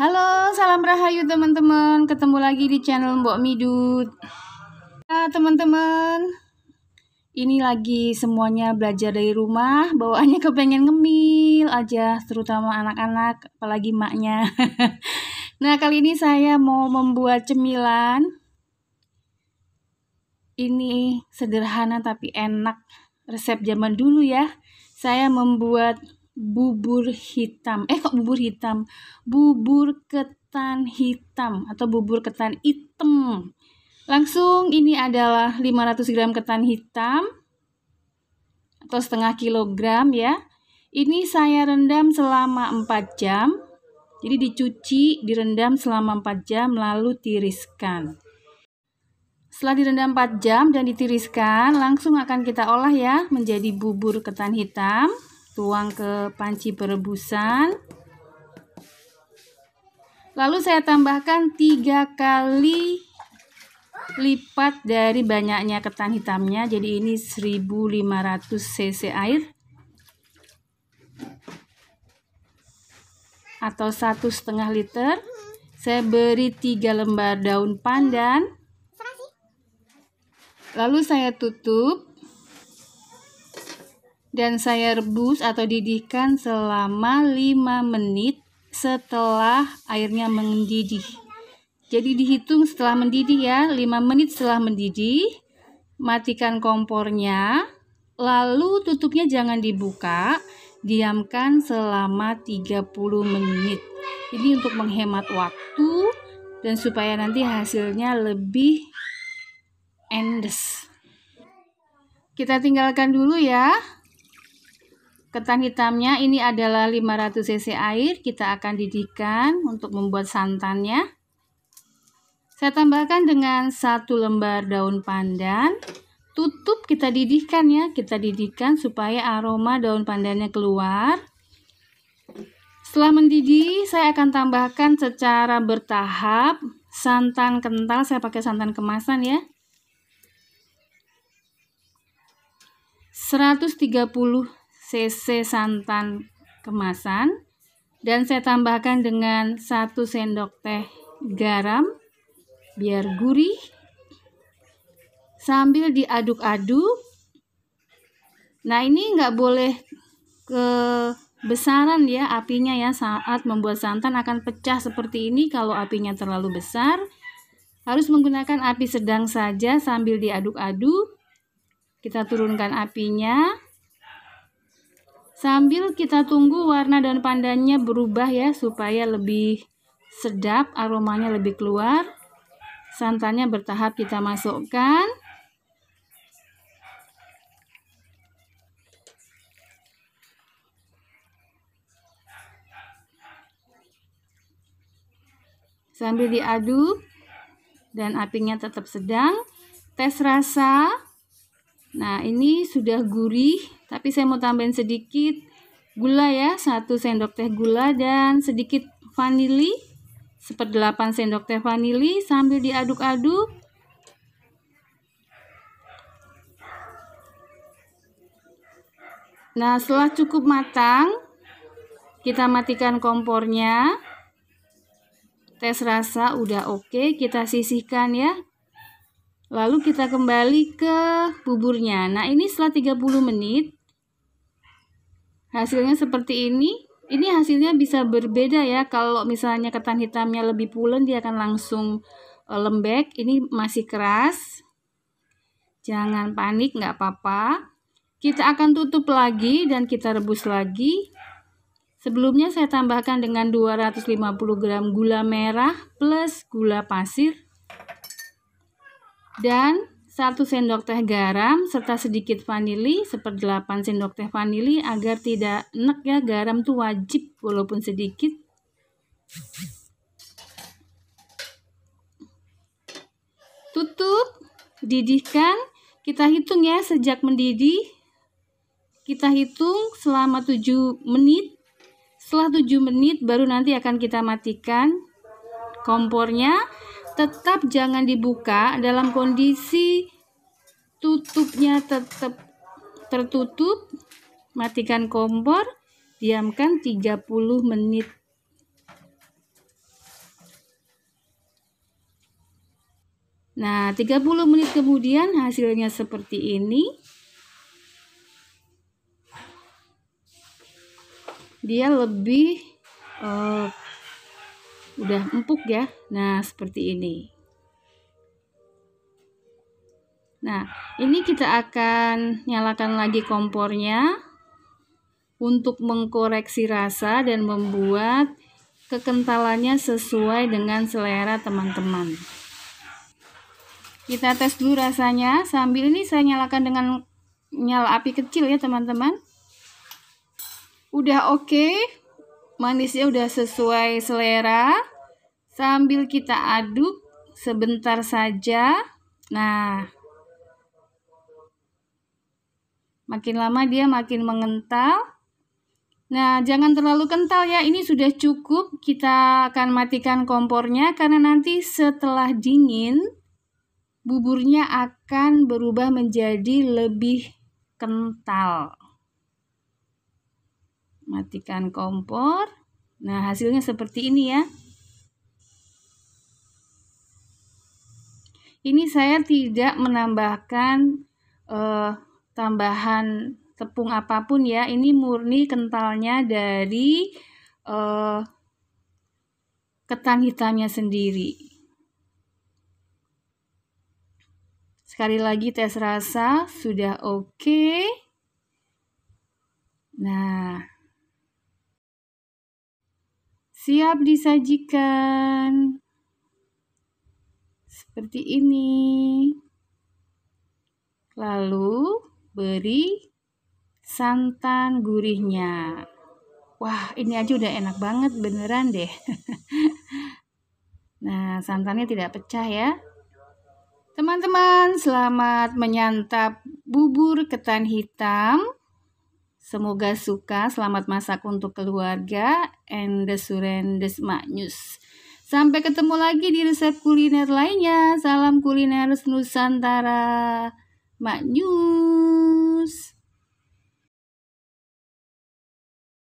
Halo, salam rahayu teman-teman. Ketemu lagi di channel Mbok Midut. Nah, teman-teman, ini lagi semuanya belajar dari rumah. Bawaannya kepengen ngemil aja, terutama anak-anak, apalagi maknya. nah, kali ini saya mau membuat cemilan. Ini sederhana tapi enak. Resep zaman dulu ya. Saya membuat bubur hitam. Eh kok bubur hitam? Bubur ketan hitam atau bubur ketan hitam. Langsung ini adalah 500 gram ketan hitam atau setengah kilogram ya. Ini saya rendam selama 4 jam. Jadi dicuci, direndam selama 4 jam lalu tiriskan. Setelah direndam 4 jam dan ditiriskan, langsung akan kita olah ya menjadi bubur ketan hitam tuang ke panci perebusan. Lalu saya tambahkan tiga kali lipat dari banyaknya ketan hitamnya. Jadi ini 1500 cc air. Atau satu setengah liter. Saya beri tiga lembar daun pandan. Lalu saya tutup dan saya rebus atau didihkan selama 5 menit setelah airnya mendidih. Jadi dihitung setelah mendidih ya, 5 menit setelah mendidih, matikan kompornya, lalu tutupnya jangan dibuka, diamkan selama 30 menit. Ini untuk menghemat waktu dan supaya nanti hasilnya lebih endes. Kita tinggalkan dulu ya. Ketan hitamnya ini adalah 500 cc air, kita akan didihkan untuk membuat santannya. Saya tambahkan dengan satu lembar daun pandan. Tutup kita didihkan ya, kita didihkan supaya aroma daun pandannya keluar. Setelah mendidih, saya akan tambahkan secara bertahap santan kental, saya pakai santan kemasan ya. 130 cc santan kemasan dan saya tambahkan dengan 1 sendok teh garam biar gurih sambil diaduk-aduk nah ini nggak boleh kebesaran ya apinya ya saat membuat santan akan pecah seperti ini kalau apinya terlalu besar harus menggunakan api sedang saja sambil diaduk-aduk kita turunkan apinya Sambil kita tunggu warna daun pandannya berubah ya supaya lebih sedap, aromanya lebih keluar. Santannya bertahap kita masukkan. Sambil diaduk dan apinya tetap sedang, tes rasa Nah, ini sudah gurih, tapi saya mau tambahin sedikit gula ya, 1 sendok teh gula dan sedikit vanili, seperdelapan sendok teh vanili sambil diaduk-aduk. Nah, setelah cukup matang, kita matikan kompornya. Tes rasa udah oke, kita sisihkan ya Lalu kita kembali ke buburnya. Nah, ini setelah 30 menit hasilnya seperti ini. Ini hasilnya bisa berbeda ya. Kalau misalnya ketan hitamnya lebih pulen dia akan langsung eh, lembek. Ini masih keras. Jangan panik, nggak apa-apa. Kita akan tutup lagi dan kita rebus lagi. Sebelumnya saya tambahkan dengan 250 gram gula merah plus gula pasir dan 1 sendok teh garam serta sedikit vanili, seperdelapan sendok teh vanili agar tidak enak ya garam tuh wajib walaupun sedikit. Tutup, didihkan. Kita hitung ya sejak mendidih. Kita hitung selama 7 menit. Setelah 7 menit baru nanti akan kita matikan kompornya tetap jangan dibuka dalam kondisi tutupnya tetap tertutup. Matikan kompor, diamkan 30 menit. Nah, 30 menit kemudian hasilnya seperti ini. Dia lebih uh, udah empuk ya. Nah, seperti ini. Nah, ini kita akan nyalakan lagi kompornya untuk mengkoreksi rasa dan membuat kekentalannya sesuai dengan selera teman-teman. Kita tes dulu rasanya. Sambil ini saya nyalakan dengan nyala api kecil ya, teman-teman. Udah oke. Okay manisnya udah sesuai selera. Sambil kita aduk sebentar saja. Nah, makin lama dia makin mengental. Nah, jangan terlalu kental ya. Ini sudah cukup. Kita akan matikan kompornya karena nanti setelah dingin buburnya akan berubah menjadi lebih kental matikan kompor. Nah, hasilnya seperti ini ya. Ini saya tidak menambahkan eh, tambahan tepung apapun ya. Ini murni kentalnya dari eh, ketan hitamnya sendiri. Sekali lagi tes rasa sudah oke. Okay. Nah, siap disajikan. Seperti ini. Lalu beri santan gurihnya. Wah, ini aja udah enak banget beneran deh. nah, santannya tidak pecah ya. Teman-teman, selamat menyantap bubur ketan hitam Semoga suka, selamat masak untuk keluarga, and the surrenders maknyus. Sampai ketemu lagi di resep kuliner lainnya. Salam kuliner Nusantara, Mak News.